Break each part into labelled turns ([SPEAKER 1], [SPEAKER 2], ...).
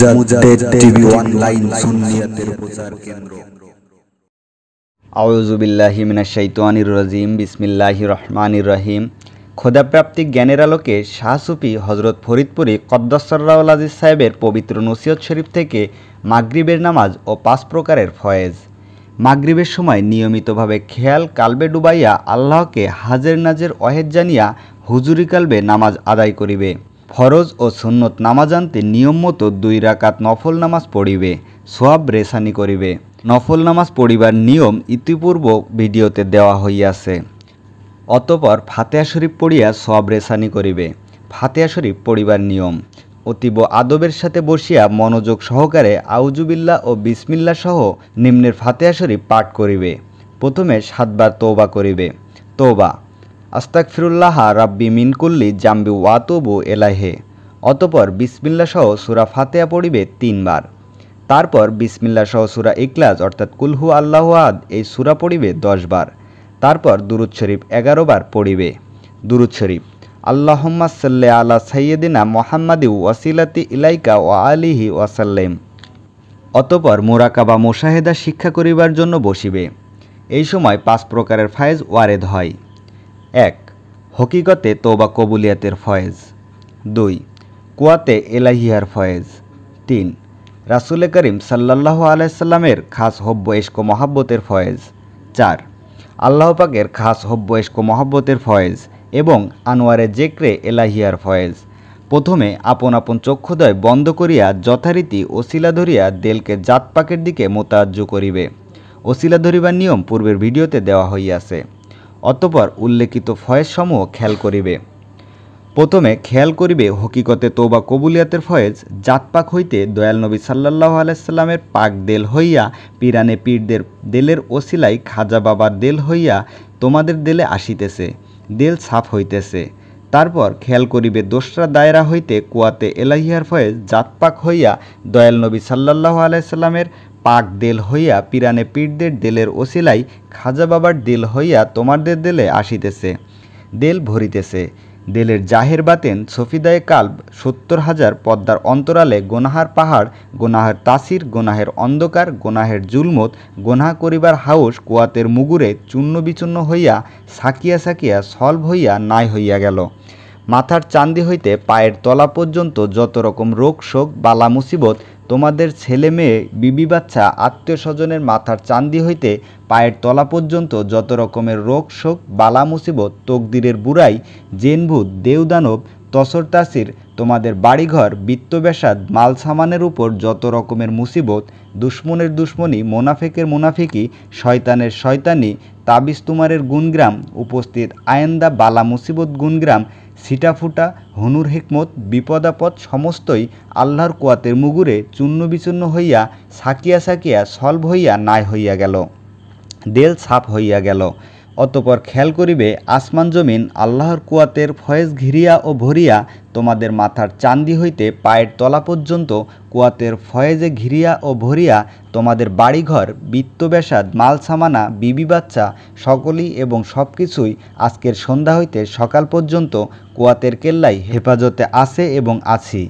[SPEAKER 1] মুজাদ্দেদ খোদাপ্রাপ্তি জ্ঞানের আলোকে শাহ সুফি হজরত ফরিদপুরী কদ্দসর্রাউল আজিজ সাহেবের পবিত্র নসিয়ত শরীফ থেকে মাগরিবের নামাজ ও পাঁচ প্রকারের ফয়েজ মাগরিবের সময় নিয়মিতভাবে খেয়াল কালবে ডুবাইয়া আল্লাহকে হাজের নাজের অহেদ জানিয়া হুজুরি কালবে নামাজ আদায় করিবে ফরজ ও সুন্নত আনতে নিয়ম মতো দুই রাকাত নফল নামাজ পড়িবে সোয়াব রেসানি করিবে নফল নামাজ পড়িবার নিয়ম ইতিপূর্ব ভিডিওতে দেওয়া হইয়াছে অতপর ফাতেয়া শরীফ পড়িয়া সোয়াব রেসানি করিবে ফাতেয়া শরীফ পড়িবার নিয়ম অতীব আদবের সাথে বসিয়া মনোযোগ সহকারে আউজুবিল্লা ও বিসমিল্লা সহ নিম্নের ফাতেয়া শরীফ পাঠ করিবে প্রথমে সাতবার তৌবা করিবে তৌবা আস্তাক ফিরুল্লাহ রাব্বি মিনকুল্লি জাম্বি ওয়াতবু এলাহে অতপর বিসমিল্লা সহ সুরা ফাতেয়া পড়িবে তিনবার তারপর বিসমিল্লা সহ সুরা ইকলাস অর্থাৎ কুলহু আল্লাহ আদ এই সুরা পড়িবে দশবার তারপর দুরুদ শরীফ এগারো বার পড়িবে দুরুদ শরীফ আল্লাহম্মা সাল্লে আলা সাইয়েদিনা মোহাম্মদি ওয়াসিলাতি ইলাইকা ও আলিহি ওয়াসাল্লেম অতপর মোরাকাবা মোশাহেদা শিক্ষা করিবার জন্য বসিবে এই সময় পাঁচ প্রকারের ফায়েজ ওয়ারেদ হয় এক হকিকতে তোবা কবুলিয়াতের ফয়েজ দুই কুয়াতে এলাহিয়ার ফয়েজ তিন রাসুল করিম সাল্লাহ আলাইসাল্লামের খাস হব্য ইস্ক মহাব্বতের ফয়েজ চার আল্লাহ পাকের খাস হব্য ইস্ক মহাব্বতের ফয়েজ এবং আনোয়ারে জেকরে এলাহিয়ার ফয়েজ প্রথমে আপন আপন চক্ষুদয় বন্ধ করিয়া যথারীতি ওসিলা ধরিয়া দেলকে জাতপাকের দিকে মোতায্য করিবে ওসিলা ধরিবার নিয়ম পূর্বের ভিডিওতে দেওয়া হইয়াছে অতপর উল্লেখিত ফয়েজসমূহ খেয়াল করিবে প্রথমে খেয়াল করিবে হকিকতে তোবা কবুলিয়াতের ফয়েজ জাতপাক হইতে দয়াল নবী সাল্লাহ আলাইস্লামের পাক দেল হইয়া পিরানে পীরদের দেলের ওসিলাই খাজা বাবার দেল হইয়া তোমাদের দেলে আসিতেছে দেল সাফ হইতেছে তারপর খেয়াল করিবে দোসরা দায়রা হইতে কুয়াতে এলাহিয়ার ফয়েজ জাতপাক হইয়া দয়াল নবী সাল্লাহ আলাইস্লামের পাক দেল হইয়া পিরানে পীরদের দেলের ওসিলাই খাজা বাবার দেল হইয়া তোমাদের দেলে আসিতেছে দেল ভরিতেছে দেলের জাহের বাতেন সফিদায় কাল্ব সত্তর হাজার পদ্মার অন্তরালে গোনাহার পাহাড় গোনাহার তাসির গোনাহের অন্ধকার গোনাহের জুলমত গোনাহা করিবার হাউস কুয়াতের মুগুরে চূন্য বিচূন্ন হইয়া সাকিয়া সাকিয়া সলভ হইয়া নাই হইয়া গেল মাথার চান্দি হইতে পায়ের তলা পর্যন্ত যত রকম রোগ শোক বালা মুসিবত তোমাদের ছেলে মেয়ে বিবি বাচ্চা আত্মীয় স্বজনের মাথার চান্দি হইতে পায়ের তলা পর্যন্ত যত রকমের রোগ শোক বালা মুসিবত তকদিরের বুড়াই জেনভূত দেউদানব তসর তাসির তোমাদের বাড়িঘর বিত্তবেশাদ মাল সামানের উপর যত রকমের মুসিবত দুশ্মনের দুশ্মনী মোনাফেকের মোনাফিকি শয়তানের শয়তানি তাবিজ তুমারের গুনগ্রাম উপস্থিত আয়েন্দা বালা মুসিবত গুনগ্রাম ছিটাফুটা হনুর হিকমত বিপদাপদ সমস্তই আল্লাহর কুয়াতের মুগুরে চূর্ণ বিচূর্ণ হইয়া সাকিয়া সাকিয়া সলভ হইয়া নাই হইয়া গেল দেল সাফ হইয়া গেল অতপর খেয়াল করিবে আসমান জমিন আল্লাহর কুয়াতের ফয়েজ ঘিরিয়া ও ভরিয়া তোমাদের মাথার চান্দি হইতে পায়ের তলা পর্যন্ত কুয়াতের ফয়েজে ঘিরিয়া ও ভরিয়া তোমাদের বাড়িঘর ব্যাসাদ মাল সামানা বিবি বাচ্চা সকলই এবং সব কিছুই আজকের সন্ধ্যা হইতে সকাল পর্যন্ত কুয়াতের কেল্লাই হেফাজতে আছে এবং আছি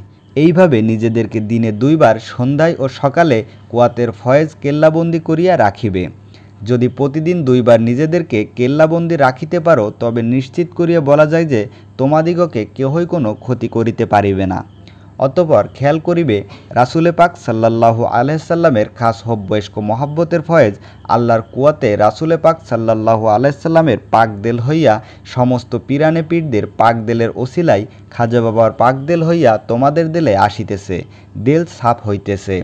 [SPEAKER 1] এইভাবে নিজেদেরকে দিনে দুইবার সন্ধ্যায় ও সকালে কুয়াতের ফয়েজ কেল্লাবন্দি করিয়া রাখিবে যদি প্রতিদিন দুইবার নিজেদেরকে কেল্লাবন্দি রাখিতে পারো তবে নিশ্চিত করিয়া বলা যায় যে তোমাদিগকে কেহই কোনো ক্ষতি করিতে পারিবে না অতপর খেয়াল করিবে রাসুলে পাক সাল্লাল্লাহু আলহামের খাস হব্যস্ক মহাব্বতের ফয়েজ আল্লাহর কুয়াতে রাসুলে পাক সাল্লাল্লাহু আলাইসাল্লামের পাকদেল হইয়া সমস্ত পিরানে পীরদের পাকদেলের ওসিলাই খাজা বাবার পাকদেল হইয়া তোমাদের দেলে আসিতেছে দেল সাপ হইতেছে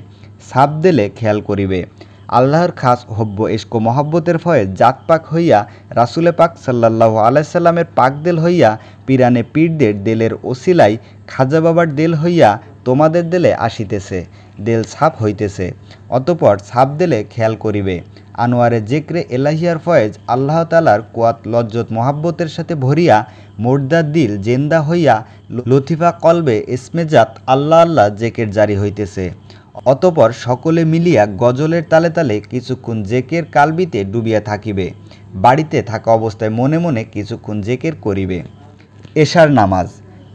[SPEAKER 1] সাপ দেলে খেয়াল করিবে আল্লাহর খাস হব্য ইস্ক মহব্বতের ফয়ে জাত পাক হইয়া রাসুলে পাক সাল্লাহ আলাইসাল্লামের পাক দেল হইয়া পিরানে পীরদের দেলের ওসিলাই খাজা বাবার দেল হইয়া তোমাদের দেলে আসিতেছে দেল ছাপ হইতেছে অতপর ছাপ দেলে খেয়াল করিবে আনোয়ারে জেকরে এলাহিয়ার ফয়েজ আল্লাহ তালার কোয়াত লজ্জত মহাব্বতের সাথে ভরিয়া মোর্দার দিল জেন্দা হইয়া লতিফা কলবে ইসমেজাত আল্লাহ আল্লাহ জেকের জারি হইতেছে অতপর সকলে মিলিয়া গজলের তালে তালে কিছুক্ষণ জেকের কালবিতে ডুবিয়া থাকিবে বাড়িতে থাকা অবস্থায় মনে মনে কিছুক্ষণ জেকের করিবে এশার নামাজ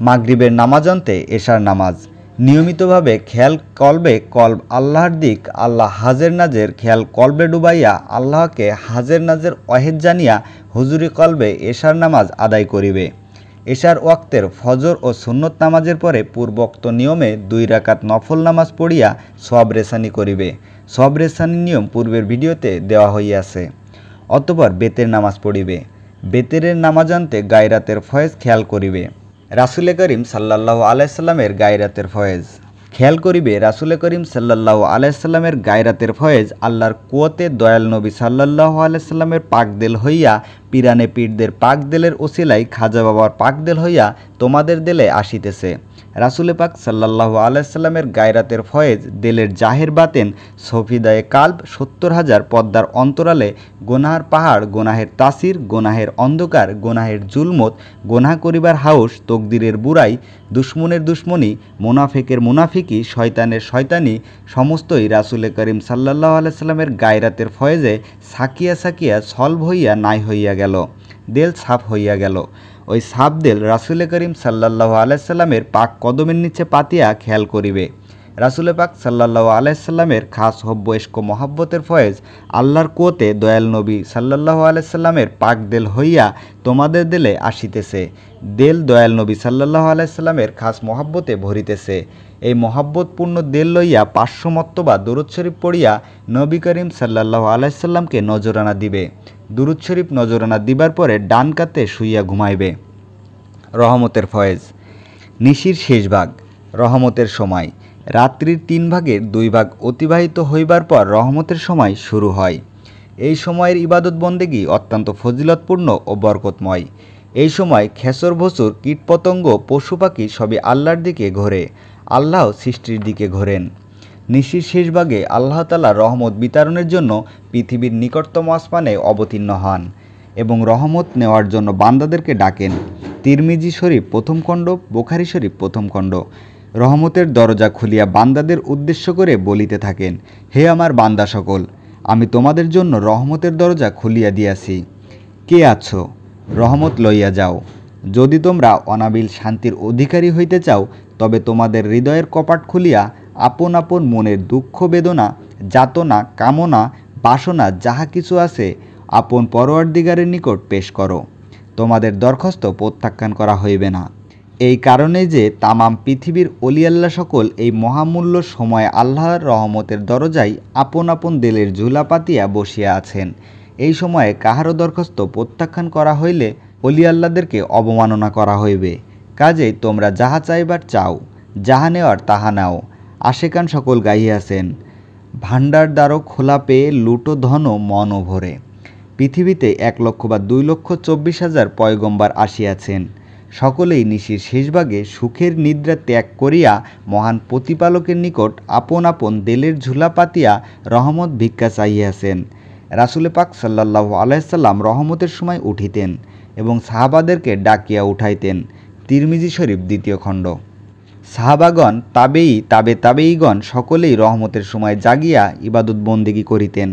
[SPEAKER 1] মাগরিবের নামাজন্তে এশার নামাজ নিয়মিতভাবে খেয়াল কলবে কলব আল্লাহর দিক আল্লাহ হাজের নাজের খেয়াল কলবে ডুবাইয়া আল্লাহকে হাজের নাজের অহেদ জানিয়া হুজুরি কলবে এশার নামাজ আদায় করিবে এশার ওয়াক্তের ফজর ও সুন্নত নামাজের পরে পূর্বোক্ত নিয়মে দুই রাকাত নফল নামাজ পড়িয়া সব রেসানি করিবে সব রেসানি নিয়ম পূর্বের ভিডিওতে দেওয়া হইয়াছে অতপর বেতের নামাজ পড়িবে বেতেরের আনতে গায়রাতের ফয়েজ খেয়াল করিবে রাসুলে করিম সাল্লাহ আলাইসাল্লামের গায়রাতের ফয়েজ খেয়াল করিবে রাসুলে করিম সাল্লাহ আলাইসাল্লামের গায়রাতের ফয়েজ আল্লাহর কুয়োতে দয়াল নবী সাল্লাহ আলাইসাল্লামের পাকদেল হইয়া পিরানে পীরদের পাক দেলের ওসিলাই খাজা বাবার পাক দেল হইয়া তোমাদের দেলে আসিতেছে রাসুলে পাক সাল্লাহ আলাইসাল্লামের গায়রাতের ফয়েজ দেলের জাহের বাতেন সফিদায়ে কাল্প সত্তর হাজার পদ্মার অন্তরালে গোনাহার পাহাড় গোনাহের তাসির গোনাহের অন্ধকার গোনাহের জুলমত গোনাহ করিবার হাউস তকদিরের বুড়াই দুশ্মনের দুশ্মনী মুনাফিকের মুনাফিকি শয়তানের শয়তানি সমস্তই রাসুলে করিম সাল্লাহ আলাইসাল্লামের গায়রাতের ফয়েজে সাকিয়া সাকিয়া সলভ হইয়া নাই হইয়া গেল দেল সাফ হইয়া গেল ওই সাপ দেল রাসুলে করিম সাল্লাহ আলাইসাল্লামের পাক কদমের নিচে পাতিয়া খেয়াল করিবে রাসুলে পাক সাল্লাহ আলাইসাল্লামের খাস হব্যস্ক মহাব্বতের ফয়েজ আল্লাহর কোতে দয়াল নবী সাল্লাহ আলাইসাল্লামের পাক দেল হইয়া তোমাদের দেলে আসিতেছে দেল দয়াল নবী সাল্লাহ আলাইসাল্লামের খাস মহাব্বতে ভরিতেছে এই মহাব্বতপূর্ণ দেল লইয়া পার্শ্বমত্ত বা দরুদ পড়িয়া নবী করিম সাল্লাহ আলাইসাল্লামকে নজরানা দিবে দুরুদ শরীফ নজরানা দিবার পরে ডান কাতে শুইয়া ঘুমাইবে রহমতের ফয়েজ নিশির শেষ ভাগ রহমতের সময় রাত্রির তিন ভাগের দুই ভাগ অতিবাহিত হইবার পর রহমতের সময় শুরু হয় এই সময়ের ইবাদত বন্দেগি অত্যন্ত ফজিলতপূর্ণ ও বরকতময় এই সময় খেসর ভসুর কীটপতঙ্গ পশু পাখি সবই আল্লাহর দিকে ঘোরে আল্লাহ সৃষ্টির দিকে ঘোরেন নিশির শেষভাগে আল্লাহ তালা রহমত বিতরণের জন্য পৃথিবীর নিকটতম আসমানে অবতীর্ণ হন এবং রহমত নেওয়ার জন্য বান্দাদেরকে ডাকেন তিরমিজি শরীফ প্রথম খণ্ড বোখারি শরীফ প্রথম খণ্ড রহমতের দরজা খুলিয়া বান্দাদের উদ্দেশ্য করে বলিতে থাকেন হে আমার বান্দা সকল আমি তোমাদের জন্য রহমতের দরজা খুলিয়া দিয়াছি কে আছো রহমত লইয়া যাও যদি তোমরা অনাবিল শান্তির অধিকারী হইতে চাও তবে তোমাদের হৃদয়ের কপাট খুলিয়া আপন আপন মনের দুঃখ বেদনা যাতনা কামনা বাসনা যাহা কিছু আছে আপন পরওয়ার্দিগারের নিকট পেশ করো তোমাদের দরখাস্ত প্রত্যাখ্যান করা হইবে না এই কারণে যে তামাম পৃথিবীর অলিয়াল্লা সকল এই মহামূল্য সময়ে আল্লাহর রহমতের দরজায় আপন আপন দেলের ঝুলা পাতিয়া বসিয়া আছেন এই সময়ে কাহারও দরখাস্ত প্রত্যাখ্যান করা হইলে অলিয়াল্লাদেরকে অবমাননা করা হইবে কাজেই তোমরা যাহা চাইবার চাও যাহা নেওয়ার তাহা নাও আশেকান সকল গাইয়াছেন ভাণ্ডার দ্বারও খোলা পেয়ে লুটো ধন মন ভরে পৃথিবীতে এক লক্ষ বা দুই লক্ষ চব্বিশ হাজার পয়গম্বার আসিয়াছেন সকলেই নিশির শেষভাগে সুখের নিদ্রা ত্যাগ করিয়া মহান প্রতিপালকের নিকট আপন আপন দেলের ঝুলা পাতিয়া রহমত ভিক্ষা চাহিয়াছেন রাসুল পাক সাল্লাহ আলাইসাল্লাম রহমতের সময় উঠিতেন এবং সাহাবাদেরকে ডাকিয়া উঠাইতেন তিরমিজি শরীফ দ্বিতীয় খণ্ড সাহাবাগণ তাবেই তাবে তাবেইগণ সকলেই রহমতের সময় জাগিয়া ইবাদত বন্দেগী করিতেন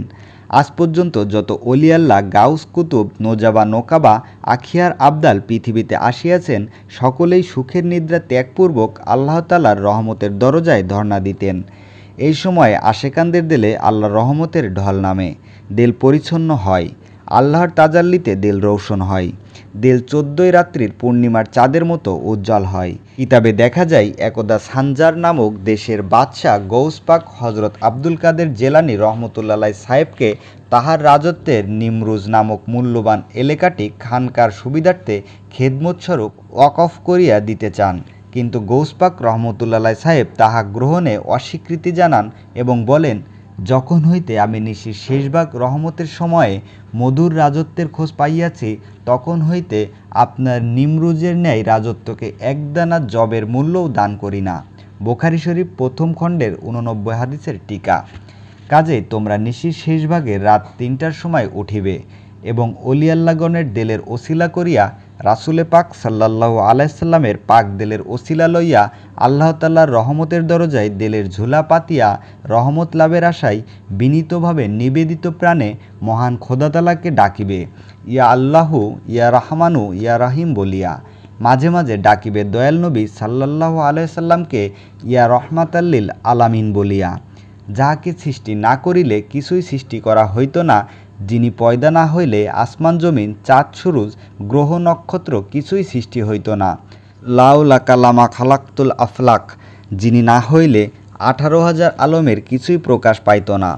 [SPEAKER 1] আজ পর্যন্ত যত অলিয়াল্লা গাউস কুতুব নোজাবা নোকাবা আখিয়ার আবদাল পৃথিবীতে আসিয়াছেন সকলেই সুখের নিদ্রা ত্যাগপূর্বক আল্লাহতালার রহমতের দরজায় ধর্ণা দিতেন এই সময় আশেকান্দের দেলে আল্লাহ রহমতের ঢল নামে দেল পরিচ্ছন্ন হয় আল্লাহর তাজাল্লিতে দেল রৌশন হয় দেল চোদ্দই রাত্রির পূর্ণিমার চাঁদের মতো উজ্জ্বল হয় কিতাবে দেখা যায় একদা সানজার নামক দেশের বাদশাহ গৌসপাক হজরত আব্দুল কাদের জেলানি রহমতুল্লাহ সাহেবকে তাহার রাজত্বের নিমরুজ নামক মূল্যবান এলাকাটি খানকার সুবিধার্থে খেদমতস্বরূপ ওয়াকফ করিয়া দিতে চান কিন্তু গৌসপাক রহমতুল্লাহ সাহেব তাহা গ্রহণে অস্বীকৃতি জানান এবং বলেন যখন হইতে আমি নিশির শেষবাগ রহমতের সময়ে মধুর রাজত্বের খোঁজ পাইয়াছি তখন হইতে আপনার নিমরুজের ন্যায় রাজত্বকে একদানা জবের মূল্যও দান করি না বোখারি শরীফ প্রথম খণ্ডের উননব্বই হাদিসের টিকা কাজে তোমরা নিশির শেষভাগে রাত তিনটার সময় উঠিবে এবং অলিয়াল্লাগণের দেলের ওসিলা করিয়া রাসুলে পাক সাল্লাহ আলাইসাল্লামের পাক দেলের ওসিলা লইয়া আল্লাহ তাল্লার রহমতের দরজায় দেলের ঝুলা পাতিয়া রহমত লাভের আশায় বিনীতভাবে নিবেদিত প্রাণে মহান খোদাতালাকে ডাকিবে ইয়া আল্লাহু ইয়া রাহমানু ইয়া রাহিম বলিয়া মাঝে মাঝে ডাকিবে দয়াল নবী সাল্লাহ আলাইসাল্লামকে ইয়া রহমাতাল্লিল আলামিন বলিয়া যাহাকে সৃষ্টি না করিলে কিছুই সৃষ্টি করা হইত না যিনি পয়দা না হইলে আসমান জমিন চাঁদ সুরুজ গ্রহ নক্ষত্র কিছুই সৃষ্টি হইত না লাকা লামা খালাক্তুল আফলাক যিনি না হইলে আঠারো হাজার আলমের কিছুই প্রকাশ পাইত না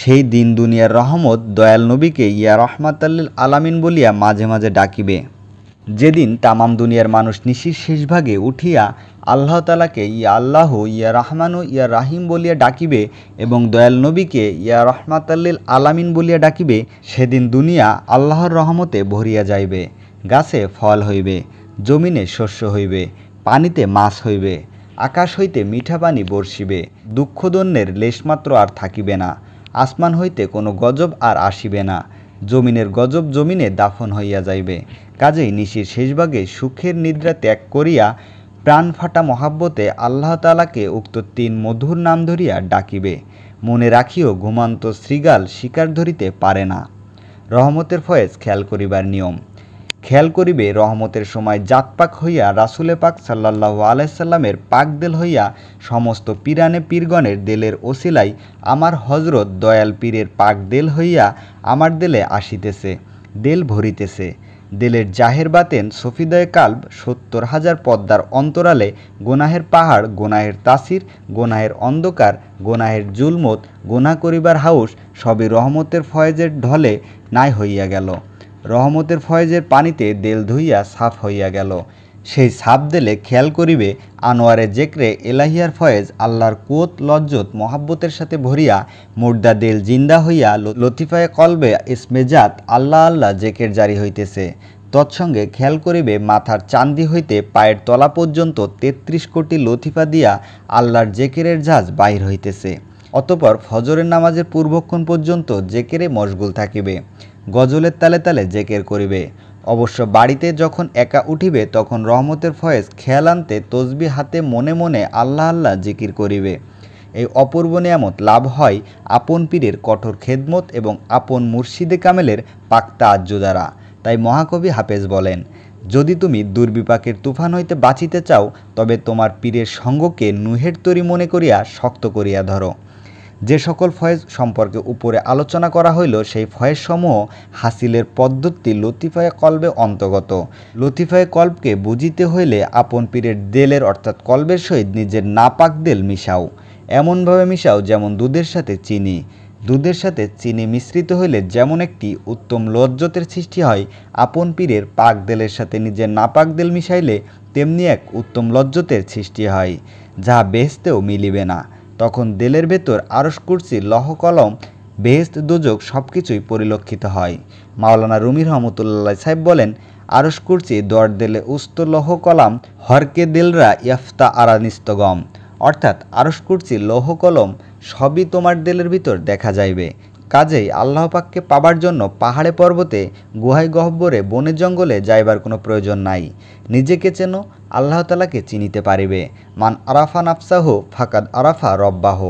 [SPEAKER 1] সেই দিন দুনিয়ার রহমত দয়াল নবীকে ইয়া রহমাতাল্লিল আলামিন বলিয়া মাঝে মাঝে ডাকিবে যেদিন তামাম দুনিয়ার মানুষ নিশির শেষভাগে উঠিয়া আল্লাহ তালাকে ইয়া আল্লাহ ইয়া রহমান ও ইয়া রাহিম বলিয়া ডাকিবে এবং দয়াল নবীকে ইয়া রহমাতাল্লিল আলামিন বলিয়া ডাকিবে সেদিন দুনিয়া আল্লাহর রহমতে ভরিয়া যাইবে গাছে ফল হইবে জমিনে শস্য হইবে পানিতে মাছ হইবে আকাশ হইতে মিঠা পানি বর্ষিবে দুঃখদন্যের লেশমাত্র আর থাকিবে না আসমান হইতে কোনো গজব আর আসিবে না জমিনের গজব জমিনে দাফন হইয়া যাইবে কাজেই নিশির শেষভাগে সুখের নিদ্রা ত্যাগ করিয়া প্রাণ ফাটা মহাব্বতে আল্লাহ তালাকে উক্ত তিন মধুর নাম ধরিয়া ডাকিবে মনে রাখিও ঘুমান্ত শ্রীগাল শিকার ধরিতে পারে না রহমতের ফয়েজ খেয়াল করিবার নিয়ম খেয়াল করিবে রহমতের সময় জাতপাক হইয়া রাসুলে পাক সাল্লাহ আলাইসাল্লামের পাক দেল হইয়া সমস্ত পিরানে পীরগণের দেলের ওসিলাই আমার হজরত দয়াল পীরের পাক দেল হইয়া আমার দেলে আসিতেছে দেল ভরিতেছে দেলের জাহের বাতেন সফিদয় কাল্ব সত্তর হাজার পদ্মার অন্তরালে গোনাহের পাহাড় গোনাহের তাসির গোনাহের অন্ধকার গোনাহের জুলমত গোনা করিবার হাউস সবই রহমতের ফয়েজের ঢলে নাই হইয়া গেল রহমতের ফয়েজের পানিতে দেল ধুইয়া সাফ হইয়া গেল সেই সাপ দেলে খেয়াল করিবে আনোয়ারে জেকরে এলাহিয়ার ফয়েজ আল্লাহর কোত লজ্জত মহাব্বতের সাথে ভরিয়া মুর্দা দেল জিন্দা হইয়া লতিফায় কলবে ইসমেজাত আল্লাহ আল্লাহ জেকের জারি হইতেছে তৎসঙ্গে খেয়াল করিবে মাথার চান্দি হইতে পায়ের তলা পর্যন্ত তেত্রিশ কোটি লতিফা দিয়া আল্লাহর জেকেরের ঝাঁজ বাহির হইতেছে অতপর ফজরের নামাজের পূর্বক্ষণ পর্যন্ত জেকেরে মশগুল থাকিবে গজলের তালে তালে জেকের করিবে অবশ্য বাড়িতে যখন একা উঠিবে তখন রহমতের ফয়েজ খেয়াল আনতে তসবি হাতে মনে মনে আল্লাহ আল্লাহ জিকির করিবে এই অপূর্ব নিয়ামত লাভ হয় আপন পীরের কঠোর খেদমত এবং আপন মুর্শিদে কামেলের পাক্তা আজ্য দ্বারা তাই মহাকবি হাফেজ বলেন যদি তুমি দুর্বিপাকের তুফান হইতে বাঁচিতে চাও তবে তোমার পীরের সঙ্গকে নুহের তরি মনে করিয়া শক্ত করিয়া ধরো যে সকল ফয়েজ সম্পর্কে উপরে আলোচনা করা হইল সেই ফয়েজসমূহ হাসিলের পদ্ধতি লতিফায় কল্বে অন্তর্গত লতিফায় কল্পকে বুঝিতে হইলে আপন পীরের দেলের অর্থাৎ কল্বের সহিত নিজের নাপাক দেল মিশাও এমনভাবে মিশাও যেমন দুধের সাথে চিনি দুধের সাথে চিনি মিশ্রিত হইলে যেমন একটি উত্তম লজ্জতের সৃষ্টি হয় আপন পীরের পাক দেলের সাথে নিজের নাপাক দেল মিশাইলে তেমনি এক উত্তম লজ্জতের সৃষ্টি হয় যা বেহেস্তেও মিলিবে না তখন দেলের ভেতর আরস কুরসি লহকলম বেহেস্ত দোজক সব কিছুই পরিলক্ষিত হয় মাওলানা রুমি রহমতুল্লাহ সাহেব বলেন আরস কুরসি দর দেলে উস্ত লৌহ কলাম হরকে দেলরা ইয়ফতা আরানিস্তগম অর্থাৎ আরস কুরসি লৌহ কলম সবই তোমার দেলের ভিতর দেখা যাইবে কাজেই আল্লাহ পাককে পাবার জন্য পাহাড়ে পর্বতে গুহায় গহ্বরে বনে জঙ্গলে যাইবার কোনো প্রয়োজন নাই নিজেকে চেন আল্লাহ তালাকে চিনিতে পারিবে মান আরাফা নাফসাহ ফাকাদ আরাফা রব্বাহ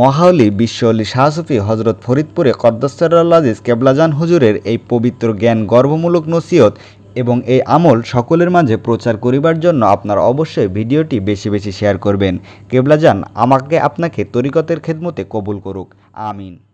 [SPEAKER 1] মহাওলি অলি শাহসুফি হজরত ফরিদপুরে কদ্দসরুল কেবলাজান হুজুরের এই পবিত্র জ্ঞান গর্বমূলক নসিয়ত এবং এই আমল সকলের মাঝে প্রচার করিবার জন্য আপনার অবশ্যই ভিডিওটি বেশি বেশি শেয়ার করবেন কেবলাজান আমাকে আপনাকে তরিকতের খেদমতে কবুল করুক আমিন